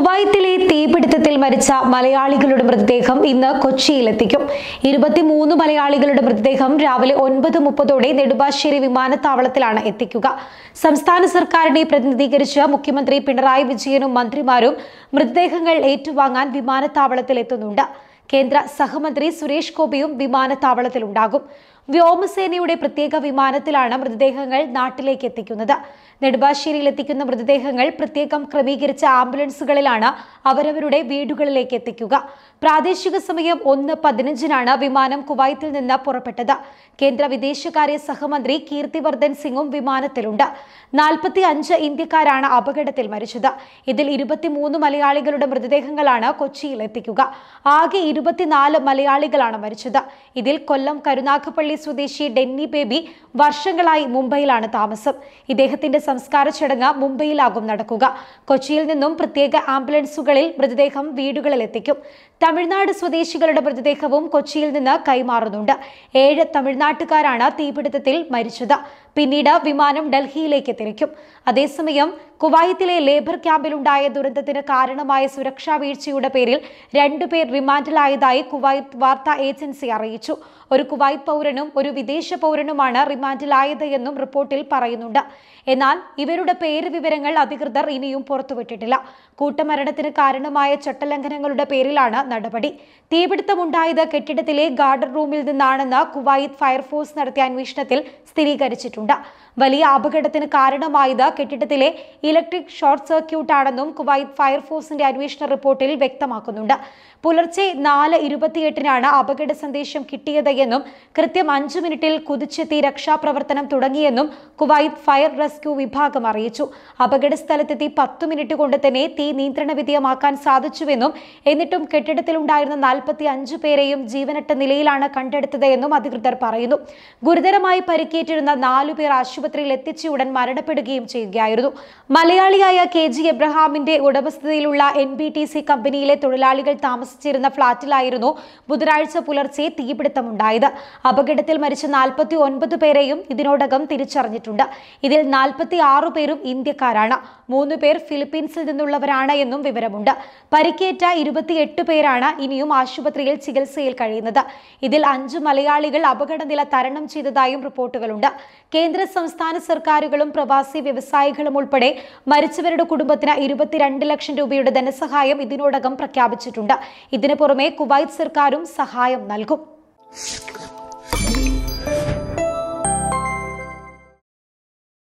കുവൈത്തിലെ തീപിടുത്തത്തിൽ മരിച്ച മലയാളികളുടെ മൃതദേഹം ഇന്ന് കൊച്ചിയിലെത്തിക്കും ഇരുപത്തിമൂന്ന് മലയാളികളുടെ മൃതദേഹം രാവിലെ ഒൻപത് മുപ്പതോടെ നെടുമ്പാശ്ശേരി വിമാനത്താവളത്തിലാണ് എത്തിക്കുക സംസ്ഥാന സർക്കാരിനെ പ്രതിനിധീകരിച്ച് മുഖ്യമന്ത്രി പിണറായി വിജയനും മന്ത്രിമാരും മൃതദേഹങ്ങൾ ഏറ്റുവാങ്ങാൻ വിമാനത്താവളത്തിൽ എത്തുന്നുണ്ട് കേന്ദ്ര സഹമന്ത്രി സുരേഷ് ഗോപിയും വിമാനത്താവളത്തിലുണ്ടാകും വ്യോമസേനയുടെ പ്രത്യേക വിമാനത്തിലാണ് മൃതദേഹങ്ങൾ നാട്ടിലേക്ക് എത്തിക്കുന്നത് നെടുമ്പാശ്ശേരിയിൽ എത്തിക്കുന്ന മൃതദേഹങ്ങൾ പ്രത്യേകം ക്രമീകരിച്ച ആംബുലൻസുകളിലാണ് അവരവരുടെ വീടുകളിലേക്ക് എത്തിക്കുക പ്രാദേശിക സമയം ഒന്ന് പതിനഞ്ചിനാണ് വിമാനം കുവൈത്തിൽ നിന്ന് പുറപ്പെട്ടത് കേന്ദ്ര വിദേശകാര്യ സഹമന്ത്രി കീർത്തിവർദ്ധൻ സിംഗും വിമാനത്തിലുണ്ട് നാൽപ്പത്തി അഞ്ച് ഇന്ത്യക്കാരാണ് അപകടത്തിൽ മരിച്ചത് ഇതിൽ ഇരുപത്തിമൂന്ന് മലയാളികളുടെ മൃതദേഹങ്ങളാണ് കൊച്ചിയിൽ എത്തിക്കുക ആകെ ഇരുപത്തിനാല് മലയാളികളാണ് മരിച്ചത് ഇതിൽ കൊല്ലം കരുനാഗപ്പള്ളി സ്വദേശി ഡെന്നി ബേബി വർഷങ്ങളായി മുംബൈയിലാണ് താമസം ഇദ്ദേഹത്തിന്റെ സംസ്കാര ചടങ്ങ് മുംബൈയിലാകും നടക്കുക കൊച്ചിയിൽ നിന്നും പ്രത്യേക ആംബുലൻസുകളിൽ മൃതദേഹം വീടുകളിൽ എത്തിക്കും തമിഴ്നാട് സ്വദേശികളുടെ മൃതദേഹവും കൊച്ചിയിൽ നിന്ന് കൈമാറുന്നുണ്ട് ഏഴ് തമിഴ്നാട്ടുകാരാണ് തീപിടുത്തത്തിൽ മരിച്ചത് പിന്നീട് വിമാനം ഡൽഹിയിലേക്ക് തിരിക്കും അതേസമയം കുവൈത്തിലെ ലേബർ ക്യാമ്പിലുണ്ടായ ദുരന്തത്തിന് കാരണമായ സുരക്ഷാ വീഴ്ചയുടെ പേരിൽ രണ്ടുപേർ റിമാൻഡിലായതായി കുവൈത്ത് വാർത്താ ഏജൻസി അറിയിച്ചു ഒരു കുവൈത്ത് പൗരനും ഒരു വിദേശ പൗരനുമാണ് റിമാൻഡിലായത് എന്നും റിപ്പോർട്ടിൽ പറയുന്നുണ്ട് എന്നാൽ ഇവരുടെ പേര് വിവരങ്ങൾ അധികൃതർ ഇനിയും പുറത്തുവിട്ടിട്ടില്ല കൂട്ടമരണത്തിന് കാരണമായ ചട്ടലംഘനങ്ങളുടെ പേരിലാണ് നടപടി തീപിടുത്തമുണ്ടായത് കെട്ടിടത്തിലെ ഗാർഡൻ റൂമിൽ നിന്നാണെന്ന് കുവൈത്ത് ഫയർഫോഴ്സ് നടത്തിയ അന്വേഷണത്തിൽ സ്ഥിരീകരിച്ചിട്ടുണ്ട് കണ്ടെത്തിയിട്ടുണ്ട് വലിയ അപകടത്തിന് കാരണമായത് കെട്ടിടത്തിലെ ഇലക്ട്രിക് ഷോർട്ട് സർക്യൂട്ട് ആണെന്നും കുവൈത്ത് ഫയർഫോഴ്സിന്റെ അന്വേഷണ റിപ്പോർട്ടിൽ വ്യക്തമാക്കുന്നുണ്ട് പുലർച്ചെ നാല് ഇരുപത്തിയെട്ടിനാണ് അപകട സന്ദേശം കിട്ടിയതെന്നും കൃത്യം അഞ്ചു മിനിറ്റിൽ കുതിച്ചെത്തി രക്ഷാപ്രവർത്തനം തുടങ്ങിയെന്നും കുവൈത്ത് ഫയർ റെസ്ക്യൂ വിഭാഗം അറിയിച്ചു അപകട സ്ഥലത്തെത്തി പത്തു മിനിറ്റ് കൊണ്ട് തന്നെ തീ നിയന്ത്രണ വിധേയമാക്കാൻ സാധിച്ചുവെന്നും എന്നിട്ടും കെട്ടിടത്തിലുണ്ടായിരുന്ന നാൽപ്പത്തി അഞ്ചു പേരെയും ജീവനറ്റ നിലയിലാണ് കണ്ടെടുത്തതെന്നും അധികൃതർ പറയുന്നു ഗുരുതരമായി പരിക്കേറ്റിരുന്ന നാല് നാലുപേർ ആശുപത്രിയിൽ എത്തിച്ച ഉടൻ മരണപ്പെടുകയും ചെയ്യുകയായിരുന്നു മലയാളിയായ കെ ജി എബ്രഹാമിന്റെ ഉടമസ്ഥതയിലുള്ള എൻ ബി ടി സി കമ്പനിയിലെ തൊഴിലാളികൾ താമസിച്ചിരുന്ന ഫ്ളാറ്റിലായിരുന്നു ബുധനാഴ്ച പുലർച്ചെ തീപിടുത്തമുണ്ടായത് അപകടത്തിൽ മരിച്ച നാൽപ്പത്തി ഒൻപത് പേരെയും ഇതിനോടകം തിരിച്ചറിഞ്ഞിട്ടുണ്ട് ഇതിൽ നാൽപ്പത്തി ആറ് പേരും ഇന്ത്യക്കാരാണ് മൂന്ന് പേർ ഫിലിപ്പീൻസിൽ നിന്നുള്ളവരാണ് എന്നും വിവരമുണ്ട് പരിക്കേറ്റ ഇരുപത്തിയെട്ട് പേരാണ് ഇനിയും ആശുപത്രിയിൽ ചികിത്സയിൽ കഴിയുന്നത് ഇതിൽ അഞ്ച് മലയാളികൾ അപകടനില തരണം ചെയ്തതായും റിപ്പോർട്ടുകളുണ്ട് കെ കേന്ദ്ര സംസ്ഥാന സർക്കാരുകളും പ്രവാസി വ്യവസായികളും ഉൾപ്പെടെ മരിച്ചവരുടെ കുടുംബത്തിന് ഇരുപത്തിരണ്ട് ലക്ഷം രൂപയുടെ ധനസഹായം ഇതിനോടകം പ്രഖ്യാപിച്ചിട്ടുണ്ട് ഇതിനു പുറമെ കുവൈത്ത് സർക്കാരും സഹായം നൽകും